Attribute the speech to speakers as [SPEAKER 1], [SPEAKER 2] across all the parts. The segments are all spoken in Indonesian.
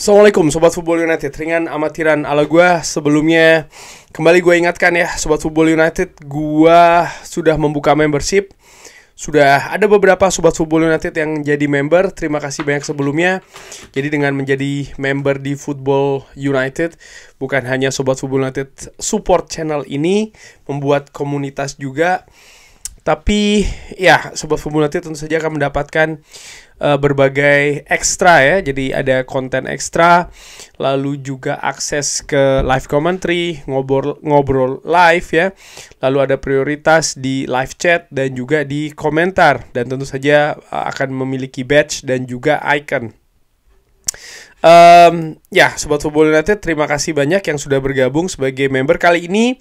[SPEAKER 1] Assalamualaikum Sobat Football United Ringan amatiran ala gue Sebelumnya kembali gue ingatkan ya Sobat Football United Gue sudah membuka membership Sudah ada beberapa Sobat Football United yang jadi member Terima kasih banyak sebelumnya Jadi dengan menjadi member di Football United Bukan hanya Sobat Football United support channel ini Membuat komunitas juga tapi ya sobat Formula T tentu saja akan mendapatkan uh, berbagai ekstra ya. Jadi ada konten ekstra, lalu juga akses ke live commentary, ngobrol ngobrol live ya. Lalu ada prioritas di live chat dan juga di komentar dan tentu saja eh, akan memiliki badge dan juga icon. Um, ya, Sobat Football United, terima kasih banyak yang sudah bergabung sebagai member. Kali ini,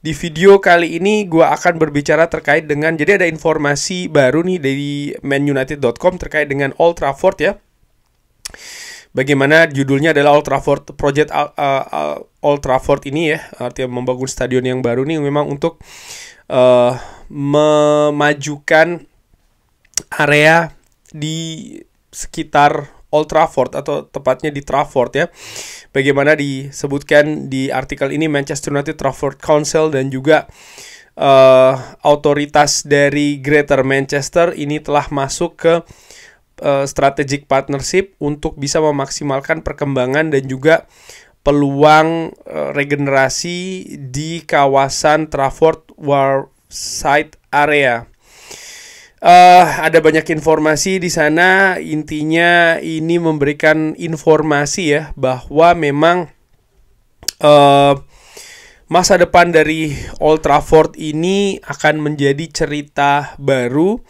[SPEAKER 1] di video kali ini gue akan berbicara terkait dengan, jadi ada informasi baru nih dari manunited.com terkait dengan Old Trafford ya. Bagaimana judulnya adalah Old Trafford Project uh, uh, Old Trafford ini ya, artinya membangun stadion yang baru nih memang untuk uh, memajukan area di sekitar Old Trafford atau tepatnya di Trafford ya. Bagaimana disebutkan di artikel ini Manchester United Trafford Council dan juga uh, otoritas dari Greater Manchester ini telah masuk ke uh, strategic partnership untuk bisa memaksimalkan perkembangan dan juga peluang uh, regenerasi di kawasan Trafford Site area Uh, ada banyak informasi di sana. Intinya ini memberikan informasi ya bahwa memang uh, masa depan dari Old Trafford ini akan menjadi cerita baru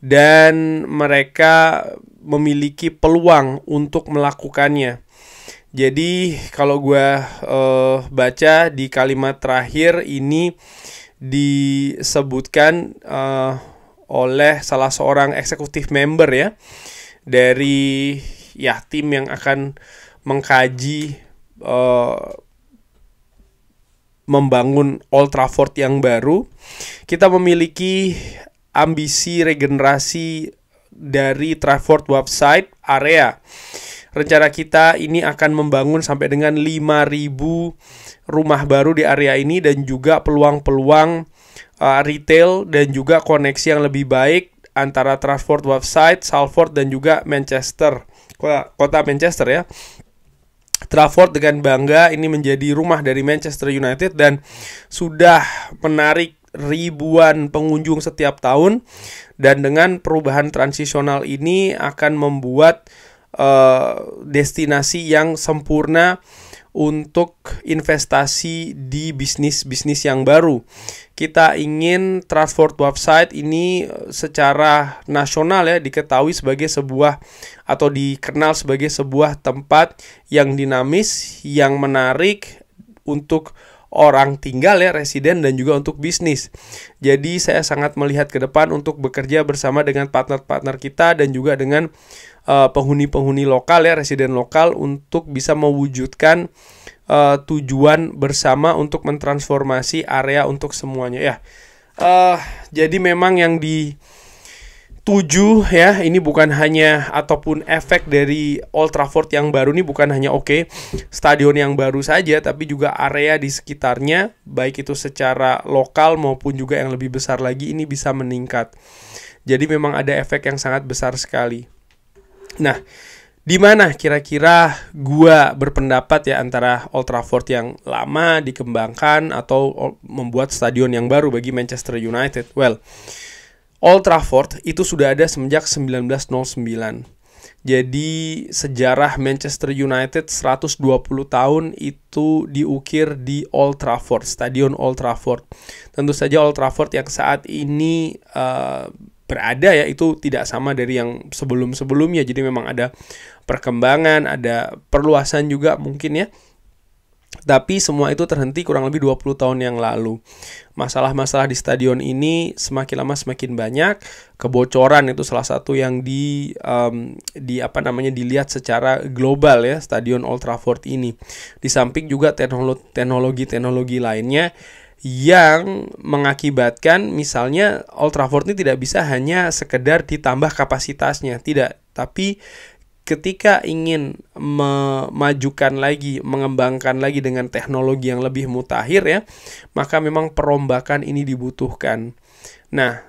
[SPEAKER 1] dan mereka memiliki peluang untuk melakukannya. Jadi kalau gue uh, baca di kalimat terakhir ini disebutkan uh, oleh salah seorang eksekutif member ya dari ya tim yang akan mengkaji uh, membangun Old Trafford yang baru. Kita memiliki ambisi regenerasi dari Trafford website area. Rencana kita ini akan membangun sampai dengan 5000 rumah baru di area ini dan juga peluang-peluang uh, retail dan juga koneksi yang lebih baik antara transport website, Salford dan juga Manchester. Kota, Manchester ya. Trafford dengan bangga ini menjadi rumah dari Manchester United dan sudah menarik ribuan pengunjung setiap tahun dan dengan perubahan transisional ini akan membuat uh, destinasi yang sempurna untuk investasi di bisnis-bisnis yang baru. Kita ingin Transport website ini eh, secara nasional ya diketahui sebagai sebuah atau dikenal sebagai sebuah tempat yang dinamis, yang menarik untuk orang tinggal ya residen dan juga untuk bisnis. Jadi saya sangat melihat ke depan untuk bekerja bersama dengan partner-partner kita dan juga dengan eh, penghuni-penghuni uh, lokal ya residen lokal untuk bisa mewujudkan uh, tujuan bersama untuk mentransformasi area untuk semuanya ya. Uh, jadi memang yang di 7 ya ini bukan hanya ataupun efek dari Old Trafford yang baru ini bukan hanya oke okay, stadion yang baru saja tapi juga area di sekitarnya baik itu secara lokal maupun juga yang lebih besar lagi ini bisa meningkat. Jadi memang ada efek yang sangat besar sekali. Nah, di mana kira-kira gua berpendapat ya antara Old Trafford yang lama dikembangkan atau membuat stadion yang baru bagi Manchester United? Well, Old Trafford itu sudah ada semenjak 1909. Jadi sejarah Manchester United 120 tahun itu diukir di Old Trafford, Stadion Old Trafford. Tentu saja Old Trafford yang saat ini uh, berada ya itu tidak sama dari yang sebelum-sebelumnya. Jadi memang ada perkembangan, ada perluasan juga mungkin ya. Tapi semua itu terhenti kurang lebih 20 tahun yang lalu. Masalah-masalah di stadion ini semakin lama semakin banyak. Kebocoran itu salah satu yang di um, di apa namanya dilihat secara global ya stadion Old Trafford ini. Di samping juga teknologi-teknologi lainnya yang mengakibatkan misalnya Old Trafford ini tidak bisa hanya sekedar ditambah kapasitasnya, tidak, tapi ketika ingin memajukan lagi, mengembangkan lagi dengan teknologi yang lebih mutakhir ya, maka memang perombakan ini dibutuhkan. Nah,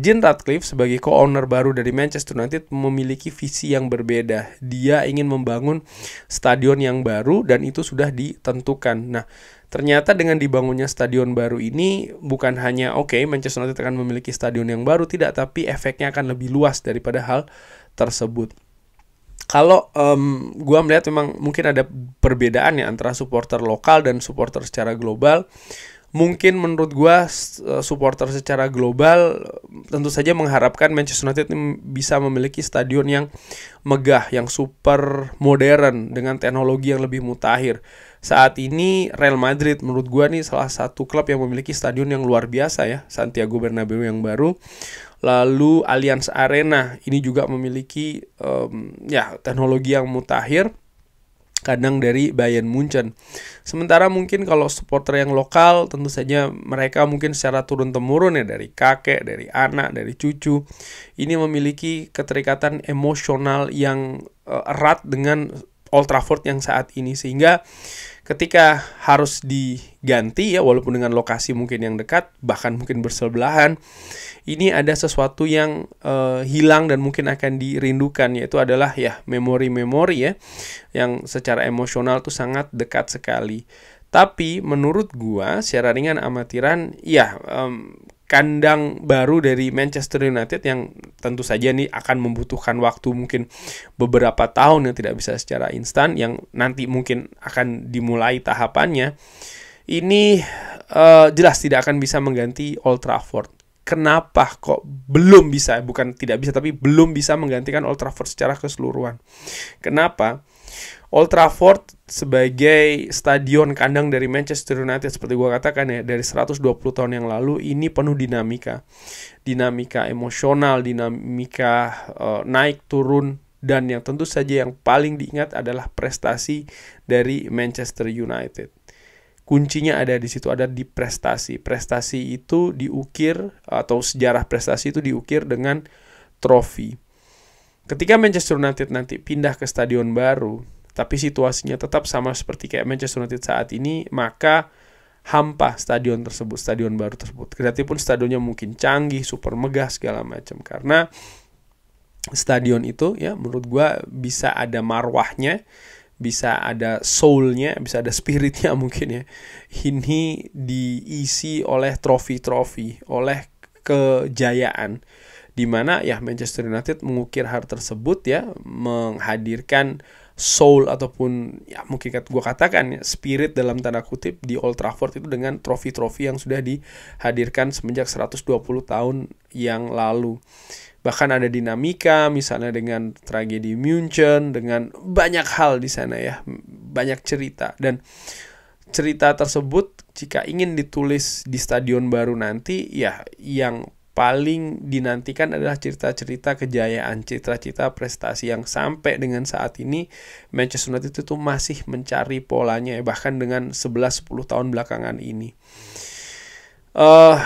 [SPEAKER 1] Jim Ratcliffe sebagai co-owner baru dari Manchester United memiliki visi yang berbeda. Dia ingin membangun stadion yang baru dan itu sudah ditentukan. Nah, ternyata dengan dibangunnya stadion baru ini bukan hanya oke okay, Manchester United akan memiliki stadion yang baru tidak, tapi efeknya akan lebih luas daripada hal tersebut kalau um, gue melihat memang mungkin ada perbedaan ya antara supporter lokal dan supporter secara global. Mungkin menurut gue supporter secara global tentu saja mengharapkan Manchester United bisa memiliki stadion yang megah, yang super modern dengan teknologi yang lebih mutakhir. Saat ini Real Madrid menurut gue nih salah satu klub yang memiliki stadion yang luar biasa ya, Santiago Bernabeu yang baru. Lalu Allianz Arena ini juga memiliki um, ya teknologi yang mutakhir kadang dari Bayern Munchen. Sementara mungkin kalau supporter yang lokal tentu saja mereka mungkin secara turun temurun ya dari kakek, dari anak, dari cucu ini memiliki keterikatan emosional yang eh, erat dengan Old Trafford yang saat ini sehingga ketika harus diganti ya walaupun dengan lokasi mungkin yang dekat bahkan mungkin bersebelahan ini ada sesuatu yang uh, hilang dan mungkin akan dirindukan yaitu adalah ya memori-memori ya yang secara emosional tuh sangat dekat sekali tapi menurut gua secara ringan amatiran ya um, kandang baru dari Manchester United yang tentu saja ini akan membutuhkan waktu mungkin beberapa tahun yang tidak bisa secara instan yang nanti mungkin akan dimulai tahapannya ini uh, jelas tidak akan bisa mengganti Old Trafford. Kenapa kok belum bisa? Bukan tidak bisa tapi belum bisa menggantikan Old Trafford secara keseluruhan. Kenapa? Old Trafford sebagai stadion kandang dari Manchester United seperti gue katakan ya dari 120 tahun yang lalu ini penuh dinamika dinamika emosional dinamika uh, naik turun dan yang tentu saja yang paling diingat adalah prestasi dari Manchester United kuncinya ada di situ ada di prestasi prestasi itu diukir atau sejarah prestasi itu diukir dengan trofi Ketika Manchester United nanti pindah ke stadion baru, tapi situasinya tetap sama seperti kayak Manchester United saat ini, maka hampa stadion tersebut, stadion baru tersebut. Kedatipun pun stadionnya mungkin canggih, super megah segala macam karena stadion itu ya menurut gua bisa ada marwahnya, bisa ada soulnya, bisa ada spiritnya mungkin ya. Ini diisi oleh trofi-trofi, oleh kejayaan di mana ya Manchester United mengukir hal tersebut ya menghadirkan soul ataupun ya mungkin gue katakan ya, spirit dalam tanda kutip di Old Trafford itu dengan trofi-trofi yang sudah dihadirkan semenjak 120 tahun yang lalu. Bahkan ada dinamika misalnya dengan tragedi München dengan banyak hal di sana ya, banyak cerita dan cerita tersebut jika ingin ditulis di stadion baru nanti ya yang paling dinantikan adalah cerita-cerita kejayaan, cerita-cerita prestasi yang sampai dengan saat ini Manchester United itu tuh masih mencari polanya bahkan dengan 11-10 tahun belakangan ini. Uh,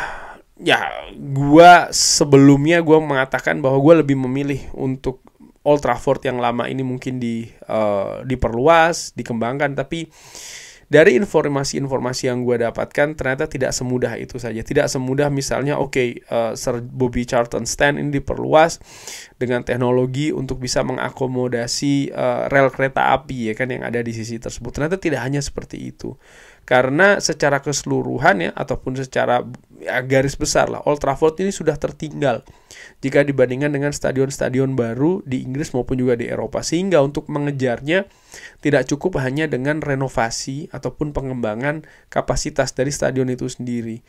[SPEAKER 1] ya, gua sebelumnya gua mengatakan bahwa gua lebih memilih untuk Old Trafford yang lama ini mungkin di uh, diperluas, dikembangkan tapi dari informasi-informasi yang gue dapatkan ternyata tidak semudah itu saja tidak semudah misalnya oke okay, uh, eh, Sir Bobby Charlton Stan ini diperluas dengan teknologi untuk bisa mengakomodasi uh, rel kereta api ya kan yang ada di sisi tersebut ternyata tidak hanya seperti itu karena secara keseluruhan ya ataupun secara ya, garis besar lah Old Trafford ini sudah tertinggal jika dibandingkan dengan stadion-stadion baru di Inggris maupun juga di Eropa sehingga untuk mengejarnya tidak cukup hanya dengan renovasi ataupun pengembangan kapasitas dari stadion itu sendiri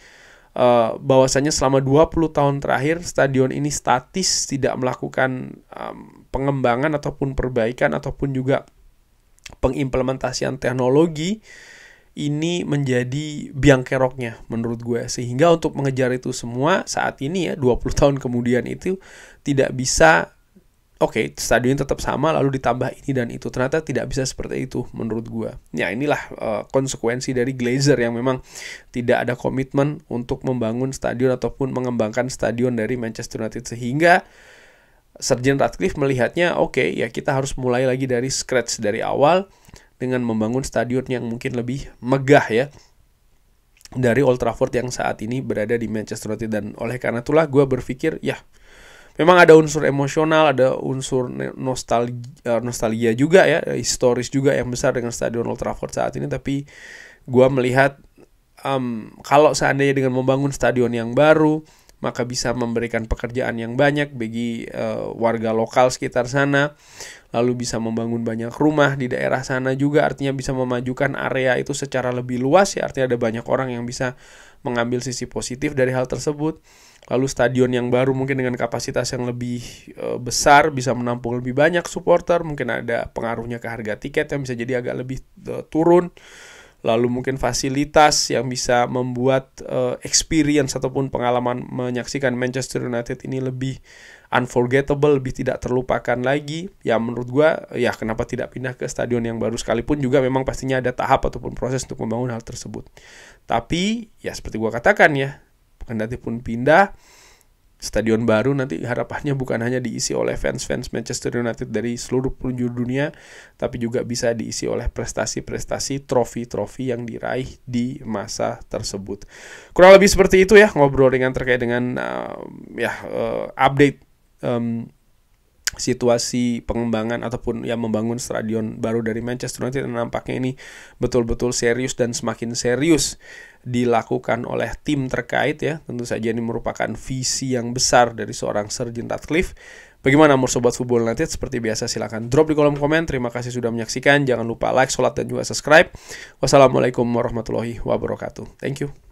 [SPEAKER 1] uh, eh, bahwasanya selama 20 tahun terakhir stadion ini statis tidak melakukan um, pengembangan ataupun perbaikan ataupun juga pengimplementasian teknologi ini menjadi biang keroknya menurut gue sehingga untuk mengejar itu semua saat ini ya 20 tahun kemudian itu tidak bisa oke okay, stadion tetap sama lalu ditambah ini dan itu ternyata tidak bisa seperti itu menurut gue ya inilah uh, konsekuensi dari Glazer yang memang tidak ada komitmen untuk membangun stadion ataupun mengembangkan stadion dari Manchester United sehingga Sergeant Ratcliffe melihatnya oke okay, ya kita harus mulai lagi dari scratch dari awal dengan membangun stadion yang mungkin lebih megah ya dari Old Trafford yang saat ini berada di Manchester United dan oleh karena itulah gue berpikir ya memang ada unsur emosional, ada unsur nostalgia, eh, nostalgia juga ya, historis juga yang besar dengan stadion Old Trafford saat ini. Tapi gue melihat um, kalau seandainya dengan membangun stadion yang baru, maka bisa memberikan pekerjaan yang banyak bagi uh, warga lokal sekitar sana. Lalu bisa membangun banyak rumah di daerah sana juga artinya bisa memajukan area itu secara lebih luas ya artinya ada banyak orang yang bisa mengambil sisi positif dari hal tersebut. Lalu stadion yang baru mungkin dengan kapasitas yang lebih e, besar bisa menampung lebih banyak supporter, mungkin ada pengaruhnya ke harga tiket yang bisa jadi agak lebih e, turun lalu mungkin fasilitas yang bisa membuat uh, experience ataupun pengalaman menyaksikan Manchester United ini lebih unforgettable, lebih tidak terlupakan lagi. Ya menurut gua ya kenapa tidak pindah ke stadion yang baru sekalipun juga memang pastinya ada tahap ataupun proses untuk membangun hal tersebut. Tapi ya seperti gua katakan ya, kendati pun pindah, Stadion baru nanti harapannya bukan hanya diisi oleh fans-fans Manchester United dari seluruh penjuru dunia, tapi juga bisa diisi oleh prestasi-prestasi, trofi-trofi yang diraih di masa tersebut. Kurang lebih seperti itu ya ngobrol dengan terkait dengan uh, ya uh, update um, situasi pengembangan ataupun yang membangun stadion baru dari Manchester United nampaknya ini betul-betul serius dan semakin serius dilakukan oleh tim terkait ya tentu saja ini merupakan visi yang besar dari seorang Sir Jim Ratcliffe Bagaimana menurut Sobat Football United? Seperti biasa silahkan drop di kolom komen. Terima kasih sudah menyaksikan. Jangan lupa like, sholat, dan juga subscribe. Wassalamualaikum warahmatullahi wabarakatuh. Thank you.